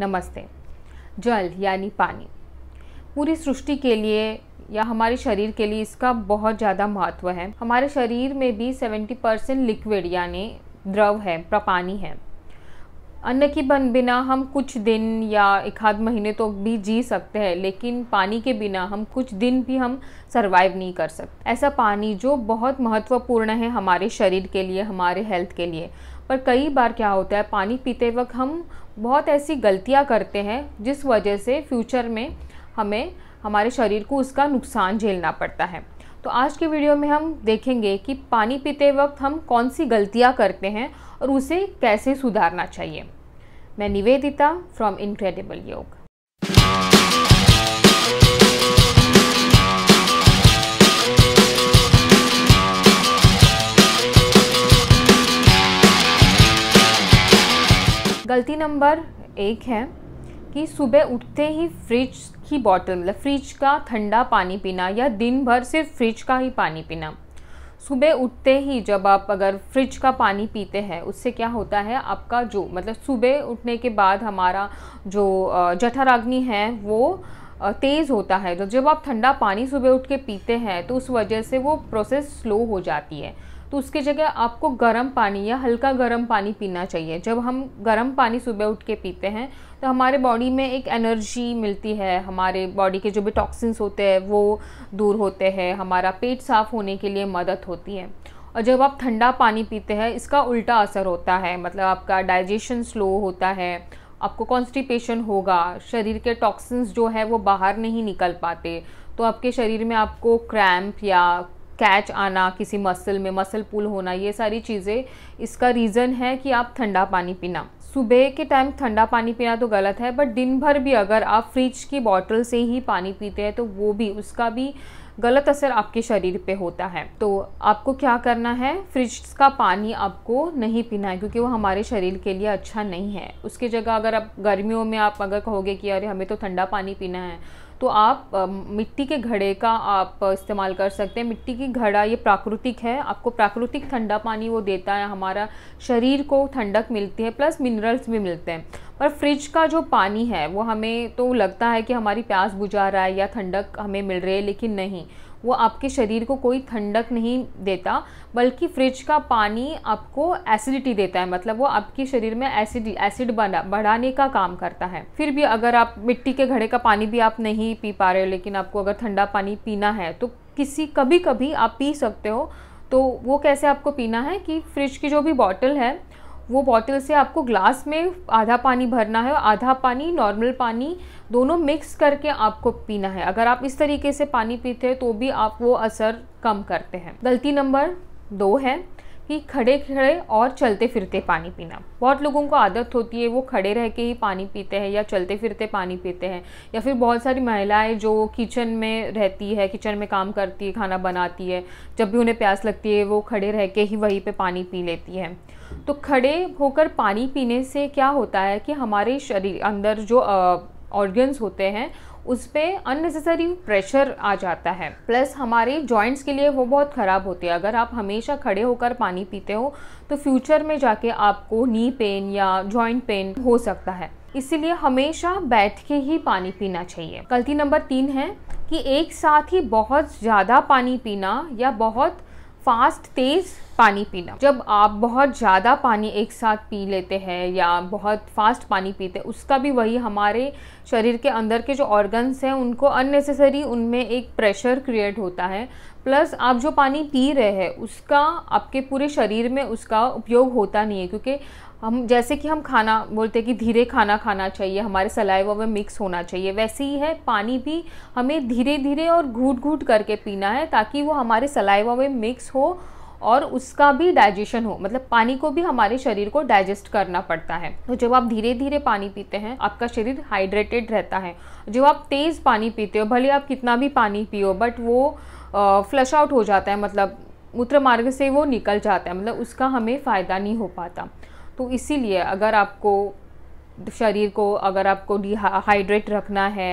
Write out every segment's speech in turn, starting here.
नमस्ते जल यानी पानी पूरी सृष्टि के लिए या हमारे शरीर के लिए इसका बहुत ज़्यादा महत्व है हमारे शरीर में भी 70 परसेंट लिक्विड यानी द्रव है प्रपानी है अन्न के बन बिना हम कुछ दिन या एक आध महीने तो भी जी सकते हैं लेकिन पानी के बिना हम कुछ दिन भी हम सरवाइव नहीं कर सकते ऐसा पानी जो बहुत महत्वपूर्ण है हमारे शरीर के लिए हमारे हेल्थ के लिए पर कई बार क्या होता है पानी पीते वक्त हम बहुत ऐसी गलतियाँ करते हैं जिस वजह से फ्यूचर में हमें हमारे शरीर को उसका नुकसान झेलना पड़ता है तो आज के वीडियो में हम देखेंगे कि पानी पीते वक्त हम कौन सी गलतियाँ करते हैं और उसे कैसे सुधारना चाहिए मैं निवेदिता फ्रॉम इनक्रेडिबल योग गलती नंबर एक है कि सुबह उठते ही फ्रिज की बॉटल मतलब फ्रिज का ठंडा पानी पीना या दिन भर सिर्फ फ्रिज का ही पानी पीना सुबह उठते ही जब आप अगर फ्रिज का पानी पीते हैं उससे क्या होता है आपका जो मतलब सुबह उठने के बाद हमारा जो जठराग्नि है वो तेज़ होता है तो जब आप ठंडा पानी सुबह उठ के पीते हैं तो उस वजह से वो प्रोसेस स्लो हो जाती है तो उसकी जगह आपको गर्म पानी या हल्का गर्म पानी पीना चाहिए जब हम गर्म पानी सुबह उठ के पीते हैं तो हमारे बॉडी में एक एनर्जी मिलती है हमारे बॉडी के जो भी टॉक्सिन्स होते हैं वो दूर होते हैं हमारा पेट साफ़ होने के लिए मदद होती है और जब आप ठंडा पानी पीते हैं इसका उल्टा असर होता है मतलब आपका डाइजेशन स्लो होता है आपको कॉन्स्टिपेशन होगा शरीर के टॉक्सिन्स जो है वो बाहर नहीं निकल पाते तो आपके शरीर में आपको क्रैम्प या कैच आना किसी मसल में मसल पुल होना ये सारी चीज़ें इसका रीज़न है कि आप ठंडा पानी पीना सुबह के टाइम ठंडा पानी पीना तो गलत है बट दिन भर भी अगर आप फ्रिज की बॉटल से ही पानी पीते हैं तो वो भी उसका भी गलत असर आपके शरीर पे होता है तो आपको क्या करना है फ्रिज का पानी आपको नहीं पीना है क्योंकि वो हमारे शरीर के लिए अच्छा नहीं है उसकी जगह अगर आप गर्मियों में आप अगर कहोगे कि अरे हमें तो ठंडा पानी पीना है तो आप मिट्टी के घड़े का आप इस्तेमाल कर सकते हैं मिट्टी की घड़ा ये प्राकृतिक है आपको प्राकृतिक ठंडा पानी वो देता है हमारा शरीर को ठंडक मिलती है प्लस मिनरल्स भी मिलते हैं पर फ्रिज का जो पानी है वो हमें तो लगता है कि हमारी प्यास बुझा रहा है या ठंडक हमें मिल रही है लेकिन नहीं वो आपके शरीर को कोई ठंडक नहीं देता बल्कि फ्रिज का पानी आपको एसिडिटी देता है मतलब वो आपके शरीर में एसिड एसिड बना बढ़ाने का काम करता है फिर भी अगर आप मिट्टी के घड़े का पानी भी आप नहीं पी पा रहे हो लेकिन आपको अगर ठंडा पानी पीना है तो किसी कभी कभी आप पी सकते हो तो वो कैसे आपको पीना है कि फ्रिज की जो भी बॉटल है वो बॉटल से आपको ग्लास में आधा पानी भरना है और आधा पानी नॉर्मल पानी दोनों मिक्स करके आपको पीना है अगर आप इस तरीके से पानी पीते हैं तो भी आप वो असर कम करते हैं गलती नंबर दो है कि खड़े खड़े और चलते फिरते पानी पीना बहुत लोगों को आदत होती है वो खड़े रह के ही पानी पीते हैं या चलते फिरते पानी पीते हैं या फिर बहुत सारी महिलाएं जो किचन में रहती है किचन में काम करती है खाना बनाती है जब भी उन्हें प्यास लगती है वो खड़े रह के ही वहीं पे पानी पी लेती है तो खड़े होकर पानी पीने से क्या होता है कि हमारे शरीर अंदर जो ऑर्गन्स होते हैं उस पर अननेसेसरी प्रेशर आ जाता है प्लस हमारे जॉइंट्स के लिए वो बहुत ख़राब होती है अगर आप हमेशा खड़े होकर पानी पीते हो तो फ्यूचर में जाके आपको नी पेन या जॉइंट पेन हो सकता है इसीलिए हमेशा बैठ के ही पानी पीना चाहिए गलती नंबर तीन है कि एक साथ ही बहुत ज़्यादा पानी पीना या बहुत फास्ट तेज़ पानी पीना जब आप बहुत ज़्यादा पानी एक साथ पी लेते हैं या बहुत फास्ट पानी पीते हैं उसका भी वही हमारे शरीर के अंदर के जो ऑर्गन्स हैं उनको अननेसेसरी उनमें एक प्रेशर क्रिएट होता है प्लस आप जो पानी पी रहे हैं उसका आपके पूरे शरीर में उसका उपयोग होता नहीं है क्योंकि हम जैसे कि हम खाना बोलते हैं कि धीरे खाना खाना चाहिए हमारे सलाइवा में मिक्स होना चाहिए वैसे ही है पानी भी हमें धीरे धीरे और घूट घूट करके पीना है ताकि वो हमारे सलाइवा में मिक्स हो और उसका भी डाइजेशन हो मतलब पानी को भी हमारे शरीर को डाइजेस्ट करना पड़ता है तो जब आप धीरे धीरे पानी पीते हैं आपका शरीर हाइड्रेटेड रहता है जब आप तेज़ पानी पीते हो भले आप कितना भी पानी पियो बट वो फ्लश आउट हो जाता है मतलब मूत्र मार्ग से वो निकल जाता है मतलब उसका हमें फ़ायदा नहीं हो पाता तो इसीलिए अगर आपको शरीर को अगर आपको डिहाइड्रेट रखना है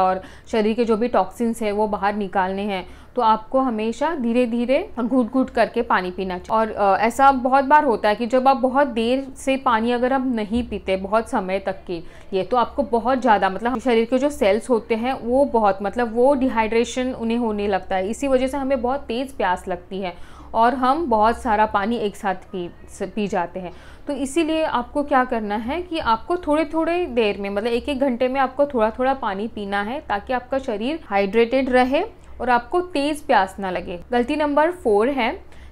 और शरीर के जो भी टॉक्सिन्स हैं वो बाहर निकालने हैं तो आपको हमेशा धीरे धीरे घुट घुट करके पानी पीना चाहिए और ऐसा बहुत बार होता है कि जब आप बहुत देर से पानी अगर आप नहीं पीते बहुत समय तक के लिए तो आपको बहुत ज़्यादा मतलब शरीर के जो सेल्स होते हैं वो बहुत मतलब वो डिहाइड्रेशन उन्हें होने लगता है इसी वजह से हमें बहुत तेज़ प्यास लगती है और हम बहुत सारा पानी एक साथ पी पी जाते हैं तो इसीलिए आपको क्या करना है कि आपको थोड़े थोड़े देर में मतलब एक एक घंटे में आपको थोड़ा थोड़ा पानी पीना है ताकि आपका शरीर हाइड्रेटेड रहे और आपको तेज़ प्यास ना लगे गलती नंबर फोर है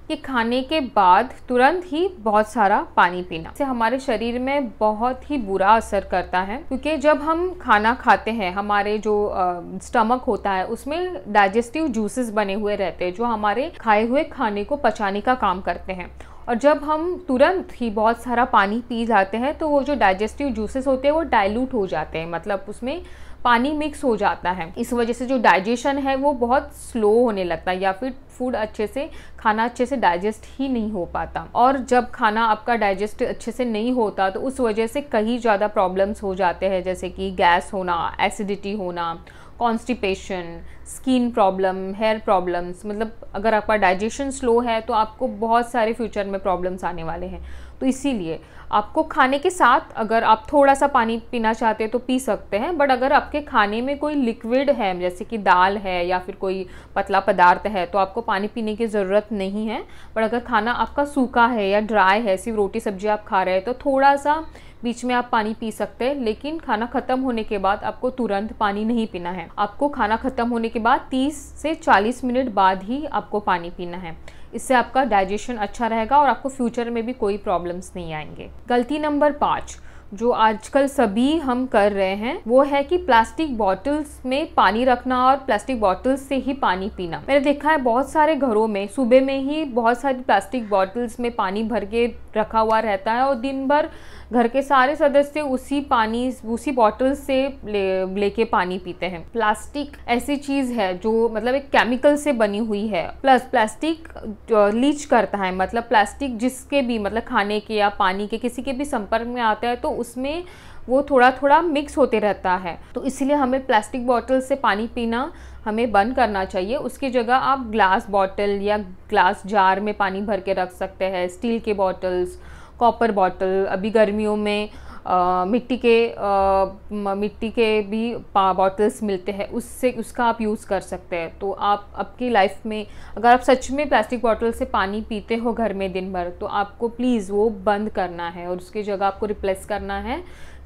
कि खाने के बाद तुरंत ही बहुत सारा पानी पीना इससे हमारे शरीर में बहुत ही बुरा असर करता है क्योंकि जब हम खाना खाते हैं हमारे जो स्टमक होता है उसमें डाइजेस्टिव जूसेस बने हुए रहते हैं जो हमारे खाए हुए खाने को पचाने का काम करते हैं और जब हम तुरंत ही बहुत सारा पानी पी जाते हैं तो वो जो डाइजेस्टिव जूसेस होते हैं वो डाइल्यूट हो जाते हैं मतलब उसमें पानी मिक्स हो जाता है इस वजह से जो डाइजेशन है वो बहुत स्लो होने लगता है या फिर फूड अच्छे से खाना अच्छे से डाइजेस्ट ही नहीं हो पाता और जब खाना आपका डाइजेस्ट अच्छे से नहीं होता तो उस वजह से कहीं ज़्यादा प्रॉब्लम्स हो जाते हैं जैसे कि गैस होना एसिडिटी होना constipation skin problem hair problems मतलब अगर आपका डाइजेशन स्लो है तो आपको बहुत सारे फ्यूचर में प्रॉब्लम्स आने वाले हैं तो इसीलिए आपको खाने के साथ अगर आप थोड़ा सा पानी पीना चाहते हैं तो पी सकते हैं बट अगर आपके खाने में कोई लिक्विड है जैसे कि दाल है या फिर कोई पतला पदार्थ है तो आपको पानी पीने की ज़रूरत नहीं है बट अगर खाना आपका सूखा है या ड्राई है सिर्फ रोटी सब्जी आप खा रहे हैं तो थोड़ा सा बीच में आप पानी पी सकते हैं लेकिन खाना ख़त्म होने के बाद आपको तुरंत पानी नहीं पीना है आपको खाना ख़त्म होने के बाद 30 से 40 मिनट बाद ही आपको पानी पीना है इससे आपका डाइजेशन अच्छा रहेगा और आपको फ्यूचर में भी कोई प्रॉब्लम्स नहीं आएंगे गलती नंबर पाँच जो आजकल सभी हम कर रहे हैं वो है कि प्लास्टिक बॉटल्स में पानी रखना और प्लास्टिक बॉटल्स से ही पानी पीना मैंने देखा है बहुत सारे घरों में सुबह में ही बहुत सारी प्लास्टिक बॉटल्स में पानी भर के रखा हुआ रहता है और दिन भर घर के सारे सदस्य उसी पानी उसी बॉटल से ले लेके पानी पीते हैं प्लास्टिक ऐसी चीज़ है जो मतलब एक केमिकल से बनी हुई है प्लस प्लास्टिक लीच करता है मतलब प्लास्टिक जिसके भी मतलब खाने के या पानी के किसी के भी संपर्क में आता है तो उसमें वो थोड़ा थोड़ा मिक्स होते रहता है तो इसलिए हमें प्लास्टिक बॉटल से पानी पीना हमें बंद करना चाहिए उसकी जगह आप ग्लास बॉटल या ग्लास जार में पानी भर के रख सकते हैं स्टील के बॉटल्स कॉपर बॉटल अभी गर्मियों में आ, मिट्टी के आ, मिट्टी के भी बॉटल्स मिलते हैं उससे उसका आप यूज़ कर सकते हैं तो आप आपकी लाइफ में अगर आप सच में प्लास्टिक बॉटल से पानी पीते हो घर में दिन भर तो आपको प्लीज़ वो बंद करना है और उसकी जगह आपको रिप्लेस करना है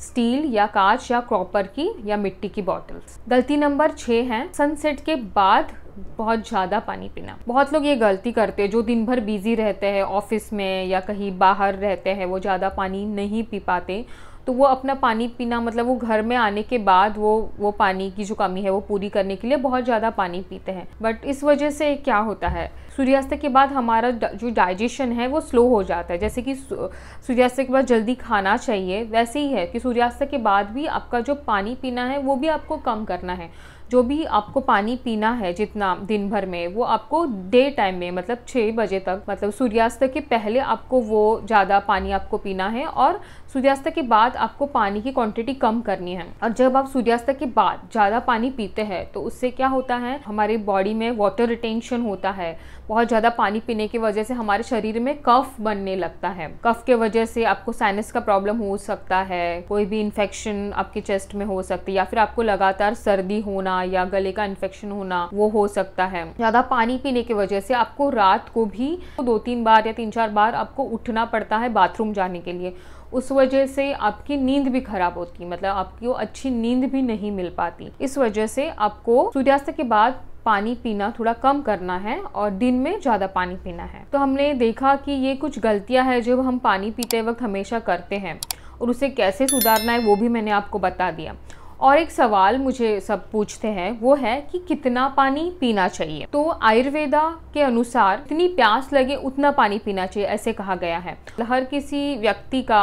स्टील या कांच या क्रॉपर की या मिट्टी की बॉटल्स गलती नंबर छः है सनसेट के बाद बहुत ज़्यादा पानी पीना बहुत लोग ये गलती करते हैं जो दिन भर बिजी रहते हैं ऑफिस में या कहीं बाहर रहते हैं वो ज़्यादा पानी नहीं पी पाते तो वो अपना पानी पीना मतलब वो घर में आने के बाद वो वो पानी की जो कमी है वो पूरी करने के लिए बहुत ज़्यादा पानी पीते हैं बट इस वजह से क्या होता है सूर्यास्त के बाद हमारा जो डाइजेशन है वो स्लो हो जाता है जैसे कि सूर्यास्त के बाद जल्दी खाना चाहिए वैसे ही है कि सूर्यास्त के बाद भी आपका जो पानी पीना है वो भी आपको कम करना है जो भी आपको पानी पीना है जितना दिन भर में वो आपको डे टाइम में मतलब छः बजे तक मतलब सूर्यास्त के पहले आपको वो ज़्यादा पानी आपको पीना है और सूर्यास्त के बाद आपको पानी की क्वांटिटी कम करनी है और जब आप सूर्यास्त के बाद ज़्यादा पानी पीते हैं तो उससे क्या होता है हमारे बॉडी में वाटर रिटेंशन होता है बहुत ज़्यादा पानी पीने की वजह से हमारे शरीर में कफ बनने लगता है कफ के वजह से आपको साइनस का प्रॉब्लम हो सकता है कोई भी इन्फेक्शन आपके चेस्ट में हो सकती है या फिर आपको लगातार सर्दी होना होना या गले का इन्फेक्शन होना वो हो सकता है ज़्यादा पानी पीने की वजह से आपको रात को भी दो तीन बार या तीन चार बार आपको उठना पड़ता है बाथरूम जाने के लिए उस वजह से आपकी नींद भी खराब होती है मतलब आपकी वो अच्छी नींद भी नहीं मिल पाती इस वजह से आपको सूर्यास्त के बाद पानी पीना थोड़ा कम करना है और दिन में ज़्यादा पानी पीना है तो हमने देखा कि ये कुछ गलतियां हैं जो हम पानी पीते वक्त हमेशा करते हैं और उसे कैसे सुधारना है वो भी मैंने आपको बता दिया और एक सवाल मुझे सब पूछते हैं वो है कि कितना पानी पीना चाहिए तो आयुर्वेदा के अनुसार जितनी प्यास लगे उतना पानी पीना चाहिए ऐसे कहा गया है हर किसी व्यक्ति का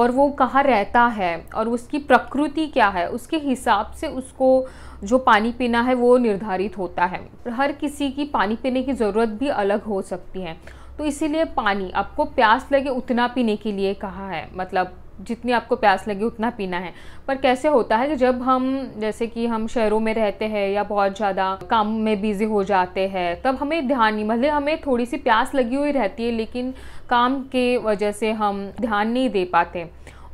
और वो कहाँ रहता है और उसकी प्रकृति क्या है उसके हिसाब से उसको जो पानी पीना है वो निर्धारित होता है हर किसी की पानी पीने की ज़रूरत भी अलग हो सकती है तो इसीलिए पानी आपको प्यास लगे उतना पीने के लिए कहा है मतलब जितनी आपको प्यास लगे उतना पीना है पर कैसे होता है कि जब हम जैसे कि हम शहरों में रहते हैं या बहुत ज़्यादा काम में बिज़ी हो जाते हैं तब हमें ध्यान नहीं मतलब हमें थोड़ी सी प्यास लगी हुई रहती है लेकिन काम के वजह से हम ध्यान नहीं दे पाते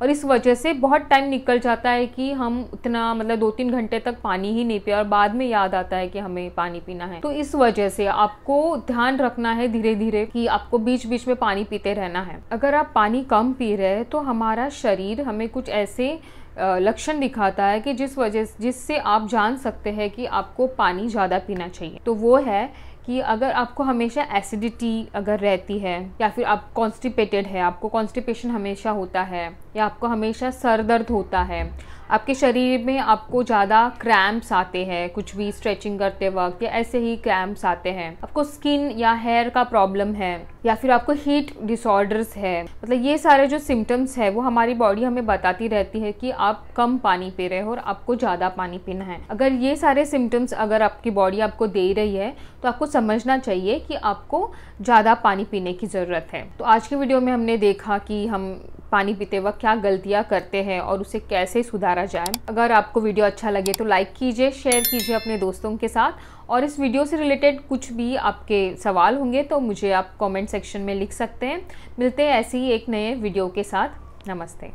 और इस वजह से बहुत टाइम निकल जाता है कि हम उतना मतलब दो तीन घंटे तक पानी ही नहीं पिया और बाद में याद आता है कि हमें पानी पीना है तो इस वजह से आपको ध्यान रखना है धीरे धीरे कि आपको बीच बीच में पानी पीते रहना है अगर आप पानी कम पी रहे हैं तो हमारा शरीर हमें कुछ ऐसे लक्षण दिखाता है कि जिस वजह जिससे आप जान सकते हैं कि आपको पानी ज़्यादा पीना चाहिए तो वो है कि अगर आपको हमेशा एसिडिटी अगर रहती है या फिर आप कॉन्स्टिपेटेड है आपको कॉन्स्टिपेशन हमेशा होता है या आपको हमेशा सर दर्द होता है आपके शरीर में आपको ज़्यादा क्रैम्प्स आते हैं कुछ भी स्ट्रेचिंग करते वक्त या ऐसे ही क्रैम्प्स आते हैं आपको स्किन या हेयर का प्रॉब्लम है या फिर आपको हीट डिसऑर्डर्स है मतलब ये सारे जो सिम्टम्स है वो हमारी बॉडी हमें बताती रहती है कि आप कम पानी पी रहे हो और आपको ज़्यादा पानी पीना है अगर ये सारे सिम्टम्स अगर आपकी बॉडी आपको दे रही है तो आपको समझना चाहिए कि आपको ज़्यादा पानी पीने की ज़रूरत है तो आज की वीडियो में हमने देखा कि हम पानी पीते वक्त क्या गलतियाँ करते हैं और उसे कैसे सुधारा जाए अगर आपको वीडियो अच्छा लगे तो लाइक कीजिए शेयर कीजिए अपने दोस्तों के साथ और इस वीडियो से रिलेटेड कुछ भी आपके सवाल होंगे तो मुझे आप कमेंट सेक्शन में लिख सकते हैं मिलते हैं ऐसे ही एक नए वीडियो के साथ नमस्ते